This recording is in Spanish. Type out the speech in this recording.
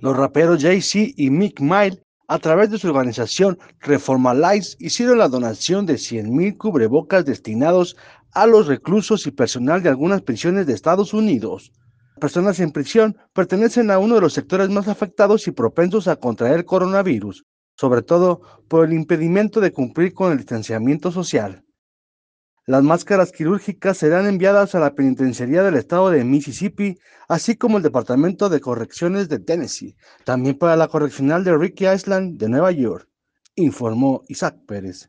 Los raperos Jay-Z y Mick Mile, a través de su organización Reforma Lights, hicieron la donación de 100.000 cubrebocas destinados a los reclusos y personal de algunas prisiones de Estados Unidos. Personas en prisión pertenecen a uno de los sectores más afectados y propensos a contraer coronavirus, sobre todo por el impedimento de cumplir con el distanciamiento social. Las máscaras quirúrgicas serán enviadas a la penitenciaría del estado de Mississippi, así como el Departamento de Correcciones de Tennessee, también para la correccional de Ricky Island de Nueva York, informó Isaac Pérez.